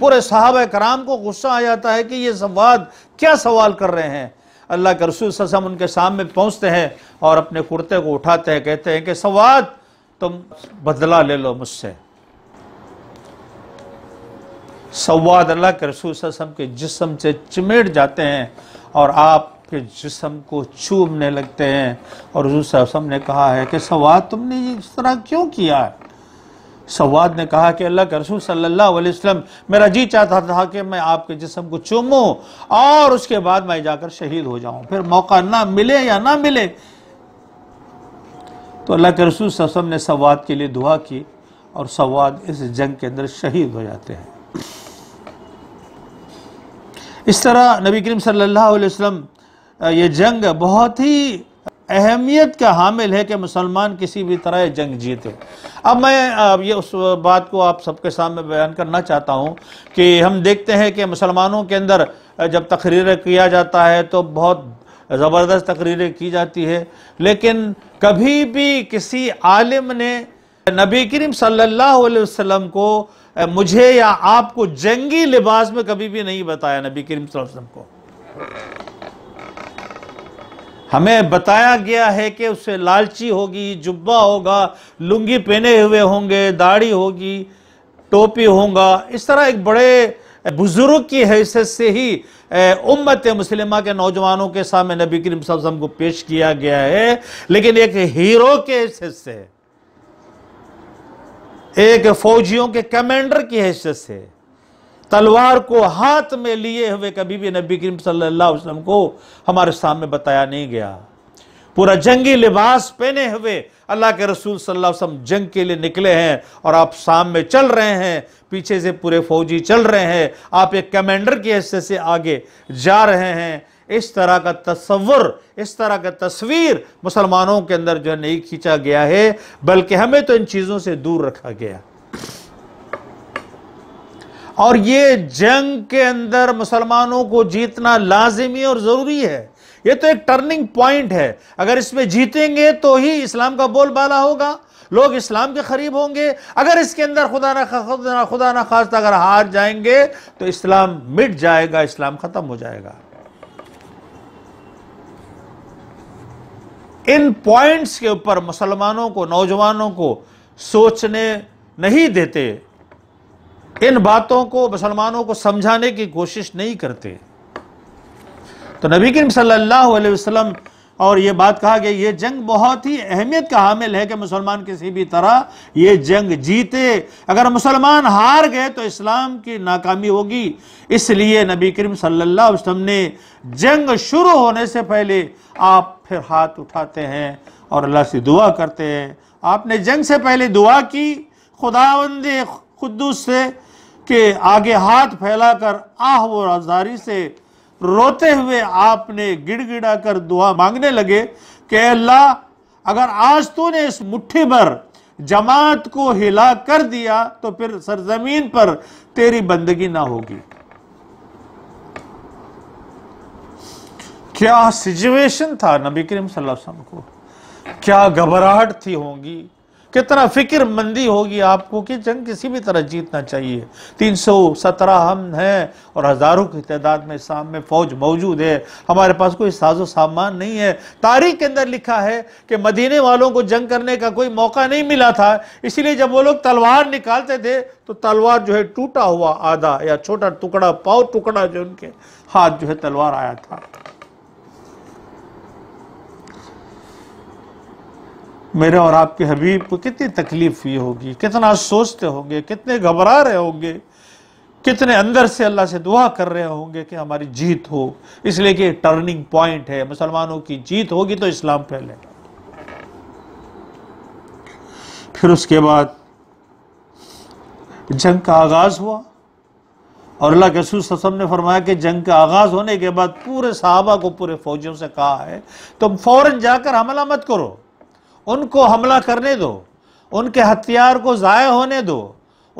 पूरे साहब कराम को गुस्सा आ जाता है कि ये सवाद क्या सवाल कर रहे हैं अल्लाह के रसूल ससम उनके सामने पहुँचते हैं और अपने कुर्ते को उठाते हैं कहते हैं कि सवाद तुम बदला ले लो मुझसे सवाद अल्लाह के रसूल ससम के जिसम से चिमेट जाते हैं और आपके जिसम को चूमने लगते हैं और रसूल ससम ने कहा है कि सवाद तुमने इस तरह क्यों किया है सवाद ने कहा कि अल्लाह के रसूल सल्लल्लाहु अलैहि वसल्लम मेरा जी चाहता था कि मैं आपके जिसम को चूमूं और उसके बाद मैं जाकर शहीद हो जाऊं फिर मौका ना मिले या ना मिले तो अल्लाह के रसूल वसम ने सवाद के लिए दुआ की और सवाद इस जंग के अंदर शहीद हो जाते हैं इस तरह नबी करीम सल्लल्लाहु अलैहि वसल्लम ये जंग बहुत ही अहमियत का हामिल है कि मुसलमान किसी भी तरह जंग जीते अब मैं अब ये उस बात को आप सबके सामने बयान करना चाहता हूँ कि हम देखते हैं कि मुसलमानों के अंदर जब तकरीर किया जाता है तो बहुत ज़बरदस्त तकरीरें की जाती है लेकिन कभी भी किसी आलिम ने नबी करीम सल्लल्लाहु अलैहि वसल्लम को मुझे या आपको जंगी लिबास में कभी भी नहीं बताया नबी करीम सल्लल्लाहु अलैहि वसल्लम को हमें बताया गया है कि उससे लालची होगी जुब्बा होगा लुंगी पहने हुए होंगे दाढ़ी होगी टोपी होगा इस तरह एक बड़े बुजुर्ग की हैसियत से ही उम्मत मुसलिमा के नौजवानों के सामने नबी करीम वसल्लम को पेश किया गया है लेकिन एक हीरो के हैसियत से एक फौजियों के कमांडर की हैसियत से तलवार को हाथ में लिए हुए कभी भी नबी करीम सल्लल्लाहु अलैहि वसल्लम को हमारे सामने बताया नहीं गया पूरा जंगी लिबास पहने हुए अल्लाह के रसूल सल्लल्लाहु अलैहि वसल्लम जंग के लिए निकले हैं और आप सामने चल रहे हैं पीछे से पूरे फौजी चल रहे हैं आप एक कमांडर की हिस्से से आगे जा रहे हैं इस तरह का तस्वुर इस तरह का तस्वीर मुसलमानों के अंदर जो है नहीं खींचा गया है बल्कि हमें तो इन चीज़ों से दूर रखा गया और ये जंग के अंदर मुसलमानों को जीतना लाजिमी और ज़रूरी है ये तो एक टर्निंग पॉइंट है अगर इसमें जीतेंगे तो ही इस्लाम का बोलबाला होगा लोग इस्लाम के करीब होंगे अगर इसके अंदर खुदा ना खुदा ना खुदा ना खास अगर हार जाएंगे तो इस्लाम मिट जाएगा इस्लाम ख़त्म हो जाएगा इन पॉइंट्स के ऊपर मुसलमानों को नौजवानों को सोचने नहीं देते इन बातों को मुसलमानों को समझाने की कोशिश नहीं करते तो नबी करीम सल्लल्लाहु अलैहि वसल्लम और ये बात कहा गया ये जंग बहुत ही अहमियत का हामिल है कि मुसलमान किसी भी तरह ये जंग जीते अगर मुसलमान हार गए तो इस्लाम की नाकामी होगी इसलिए नबी करीम सल्लल्लाहु अलैहि वसल्लम ने जंग शुरू होने से पहले आप फिर हाथ उठाते हैं और अल्लाह से दुआ करते हैं आपने जंग से पहले दुआ की खुदावंद खुदूस से के आगे हाथ फैलाकर आह व आजारी से रोते हुए आपने गिड़गिड़ा कर दुआ मांगने लगे कि अल्लाह अगर आज तूने इस मुट्ठी भर जमात को हिला कर दिया तो फिर सरजमीन पर तेरी बंदगी ना होगी क्या सिचुएशन था नबी करीम सल्लल्लाहु अलैहि वसल्लम को क्या घबराहट थी होंगी कितना फिक्रमंदी होगी आपको कि जंग किसी भी तरह जीतना चाहिए तीन सौ सत्रह हम हैं और हज़ारों की तादाद में शाम में फ़ौज मौजूद है हमारे पास कोई साजो सामान नहीं है तारीख के अंदर लिखा है कि मदीने वालों को जंग करने का कोई मौका नहीं मिला था इसीलिए जब वो लोग तलवार निकालते थे तो तलवार जो है टूटा हुआ आधा या छोटा टुकड़ा पाव टुकड़ा जो उनके हाथ जो है तलवार आया था मेरे और आपके हबीब को कितनी तकलीफ हुई होगी कितना सोचते होंगे कितने घबरा रहे होंगे कितने अंदर से अल्लाह से दुआ कर रहे होंगे कि हमारी जीत हो इसलिए कि टर्निंग पॉइंट है मुसलमानों की जीत होगी तो इस्लाम फैलेगा फिर उसके बाद जंग का आगाज़ हुआ और अल्लाह के रसूल ने फरमाया कि जंग का आगाज़ होने के बाद पूरे साहबा को पूरे फौजियों से कहा है तुम फौरन जाकर हमला मत करो उनको हमला करने दो उनके हथियार को ज़ाय होने दो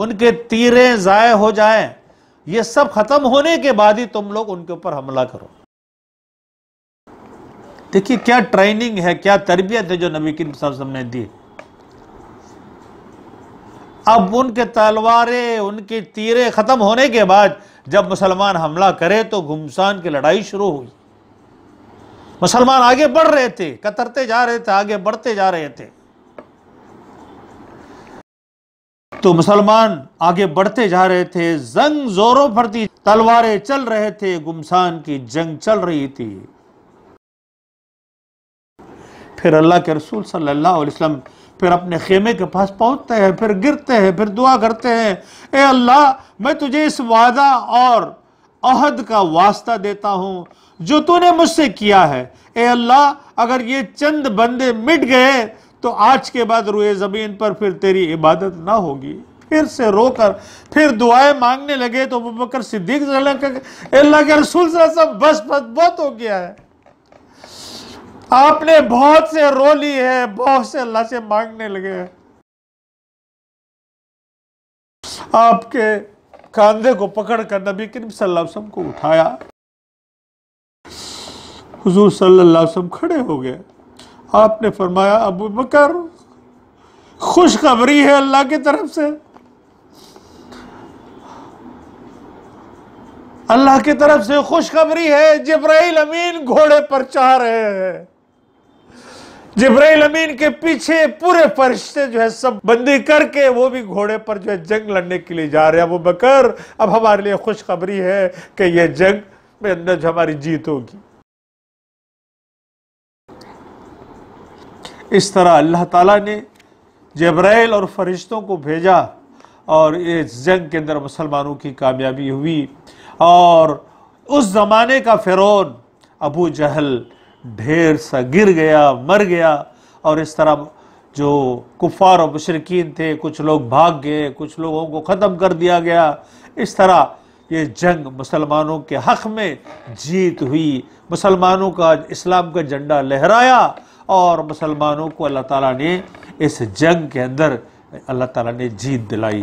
उनके तीरें ज़ाय हो जाएं ये सब ख़त्म होने के बाद ही तुम लोग उनके ऊपर हमला करो देखिए क्या ट्रेनिंग है क्या तरबियत है जो नबी करीम वसल्लम ने दी अब उनके तलवारें उनके तीरें ख़त्म होने के बाद जब मुसलमान हमला करे तो घुमसान की लड़ाई शुरू हुई मुसलमान आगे बढ़ रहे थे कतरते जा रहे थे आगे बढ़ते जा रहे थे तो मुसलमान आगे बढ़ते जा रहे थे जंग जोरों पर थी तलवारें चल रहे थे गुमसान की जंग चल रही थी फिर अल्लाह के रसूल सल्लल्लाहु अलैहि वसल्लम फिर अपने खेमे के पास पहुंचते हैं फिर गिरते हैं फिर दुआ करते हैं ए अल्लाह मैं तुझे इस वादा और अहद का वास्ता देता हूं जो तूने मुझसे किया है ए अल्लाह अगर ये चंद बंदे मिट गए तो आज के बाद रुए ज़मीन पर फिर तेरी इबादत ना होगी फिर से रोकर फिर दुआएं मांगने लगे तो बकर सिद्दीक अल्लाह के रसूल सब बस बस बहुत हो गया है आपने बहुत से रो ली है बहुत से अल्लाह से मांगने लगे हैं आपके कांधे को पकड़कर नबी करीम सल्लल्लाहु अलैहि वसल्लम को उठाया हुजूर सल्लल्लाहु अलैहि वसल्लम खड़े हो गए आपने फरमाया अबू बकर खुशखबरी है अल्लाह की तरफ से अल्लाह की तरफ से खुशखबरी है जब्राइल अमीन घोड़े पर चाह रहे हैं जब्राइल अमीन के पीछे पूरे फरिश्ते जो है सब बंदी करके वो भी घोड़े पर जो है जंग लड़ने के लिए जा रहे हैं वो बकर अब हमारे लिए खुशखबरी है कि यह जंग में अंदर जो हमारी जीत होगी इस तरह अल्लाह ताला ने जबराइल और फरिश्तों को भेजा और इस जंग के अंदर मुसलमानों की कामयाबी हुई और उस ज़माने का फ़िरौन अबू जहल ढेर सा गिर गया मर गया और इस तरह जो कुफ़ार और मशरकिन थे कुछ लोग भाग गए कुछ लोगों को ख़त्म कर दिया गया इस तरह ये जंग मुसलमानों के हक़ में जीत हुई मुसलमानों का इस्लाम का झंडा लहराया और मुसलमानों को अल्लाह ताला ने इस जंग के अंदर अल्लाह ताला ने जीत दिलाई